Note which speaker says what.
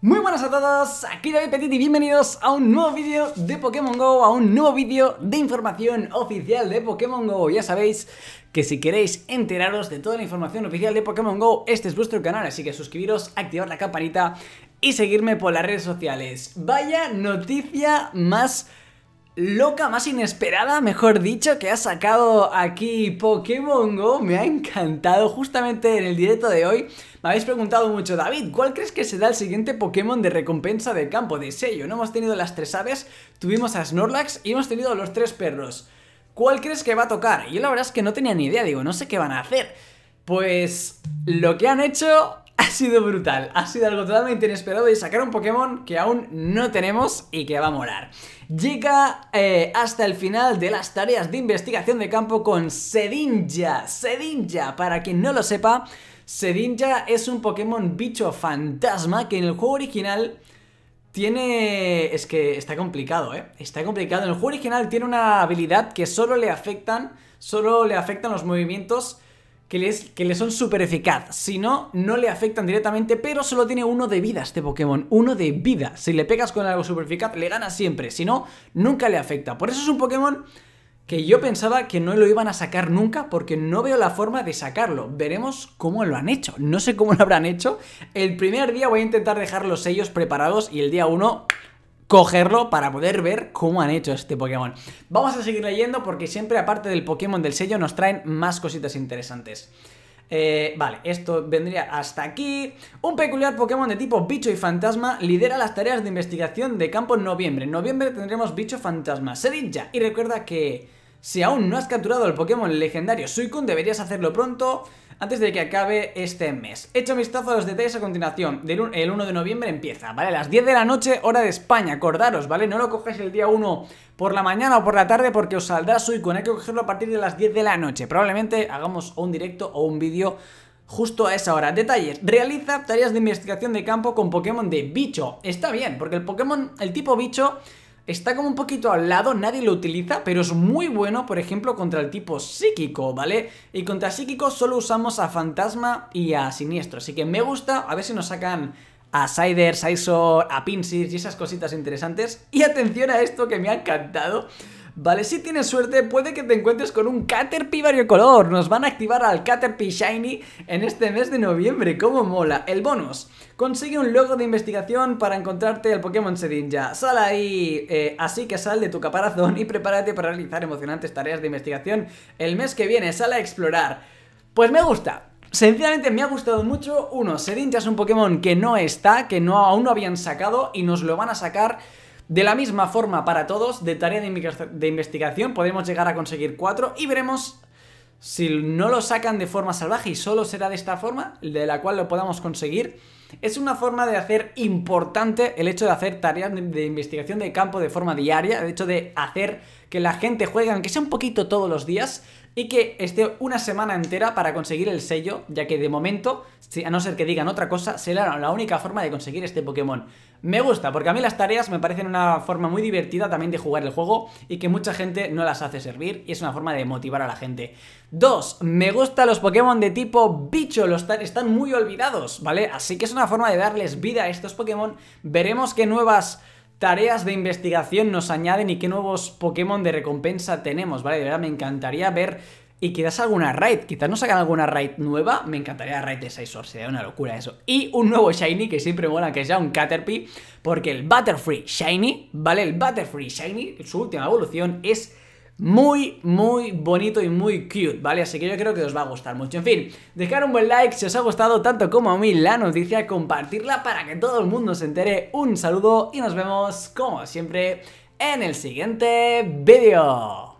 Speaker 1: Muy buenas a todos, aquí David Petit y bienvenidos a un nuevo vídeo de Pokémon GO, a un nuevo vídeo de información oficial de Pokémon GO. Ya sabéis que si queréis enteraros de toda la información oficial de Pokémon GO, este es vuestro canal, así que suscribiros, activar la campanita y seguirme por las redes sociales. Vaya noticia más loca, más inesperada, mejor dicho, que ha sacado aquí Pokémon Go. Me ha encantado. Justamente en el directo de hoy me habéis preguntado mucho, David, ¿cuál crees que será el siguiente Pokémon de recompensa del campo de sello? No hemos tenido las tres aves, tuvimos a Snorlax y hemos tenido los tres perros. ¿Cuál crees que va a tocar? Yo la verdad es que no tenía ni idea, digo, no sé qué van a hacer. Pues lo que han hecho Ha sido brutal, ha sido algo totalmente inesperado y sacar un Pokémon que aún no tenemos y que va a morar. Llega eh, hasta el final de las tareas de investigación de campo con Sedinja. Sedinja, para quien no lo sepa, Sedinja es un Pokémon bicho fantasma que en el juego original tiene... Es que está complicado, ¿eh? Está complicado. En el juego original tiene una habilidad que solo le afectan... Solo le afectan los movimientos que le, que le son súper eficaz. Si no, no le afectan directamente, pero solo tiene uno de vida este Pokémon. Uno de vida. Si le pegas con algo súper eficaz, le gana siempre. Si no, nunca le afecta. Por eso es un Pokémon que yo pensaba que no lo iban a sacar nunca porque no veo la forma de sacarlo. Veremos cómo lo han hecho. No sé cómo lo habrán hecho. El primer día voy a intentar dejar los sellos preparados y el día uno cogerlo para poder ver cómo han hecho este Pokémon. Vamos a seguir leyendo porque siempre aparte del Pokémon del sello nos traen más cositas interesantes. Eh, vale, esto vendría hasta aquí. Un peculiar Pokémon de tipo bicho y fantasma lidera las tareas de investigación de campo en noviembre. En noviembre tendremos bicho fantasma, serinja Y recuerda que si aún no has capturado el Pokémon legendario Suicune, deberías hacerlo pronto antes de que acabe este mes. hecho un vistazo a los detalles a continuación. el 1 de noviembre empieza, ¿vale? A las 10 de la noche, hora de España. Acordaros, ¿vale? No lo cogéis el día 1 por la mañana o por la tarde porque os saldrá Suicune. Hay que cogerlo a partir de las 10 de la noche. Probablemente hagamos un directo o un vídeo justo a esa hora. Detalles, realiza tareas de investigación de campo con Pokémon de bicho. Está bien, porque el Pokémon, el tipo bicho Está como un poquito al lado, nadie lo utiliza, pero es muy bueno, por ejemplo, contra el tipo psíquico, ¿vale? Y contra psíquico solo usamos a fantasma y a siniestro, así que me gusta, a ver si nos sacan a Siders, a a Pinsir y esas cositas interesantes. Y atención a esto que me ha encantado. Vale, si tienes suerte puede que te encuentres con un Caterpie variocolor. Nos van a activar al Caterpie Shiny en este mes de noviembre. ¡Cómo mola! El bonus. Consigue un logo de investigación para encontrarte el Pokémon Sedinja. sala ahí. Eh, así que sal de tu caparazón y prepárate para realizar emocionantes tareas de investigación el mes que viene. Sal a explorar. Pues me gusta. Sencillamente me ha gustado mucho. Uno, Sedinja es un Pokémon que no está, que no, aún no habían sacado y nos lo van a sacar de la misma forma para todos, de tarea de investigación podemos llegar a conseguir cuatro y veremos si no lo sacan de forma salvaje y solo será de esta forma, de la cual lo podamos conseguir, es una forma de hacer importante el hecho de hacer tareas de investigación de campo de forma diaria, el hecho de hacer que la gente juegue, aunque sea un poquito todos los días, y que esté una semana entera para conseguir el sello, ya que de momento, a no ser que digan otra cosa, será la única forma de conseguir este Pokémon. Me gusta, porque a mí las tareas me parecen una forma muy divertida también de jugar el juego y que mucha gente no las hace servir y es una forma de motivar a la gente. Dos, Me gustan los Pokémon de tipo bicho, los están muy olvidados, ¿vale? Así que es una forma de darles vida a estos Pokémon. Veremos qué nuevas tareas de investigación nos añaden y qué nuevos Pokémon de recompensa tenemos, ¿vale? De verdad, me encantaría ver y quizás alguna raid, quizás nos hagan alguna raid nueva, me encantaría raid de 6 sería una locura eso. Y un nuevo Shiny que siempre mola que sea un Caterpie, porque el Butterfree Shiny, ¿vale? El Butterfree Shiny, su última evolución es muy, muy bonito y muy cute, ¿vale? Así que yo creo que os va a gustar mucho. En fin, dejar un buen like si os ha gustado tanto como a mí la noticia, compartirla para que todo el mundo se entere. Un saludo y nos vemos, como siempre, en el siguiente vídeo.